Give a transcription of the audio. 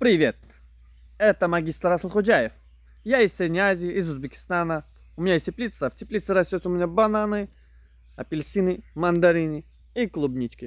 Привет! Это магистр Асалхуджаев. Я из Сенязи, из Узбекистана. У меня есть теплица. В теплице растет у меня бананы, апельсины, мандарины и клубнички.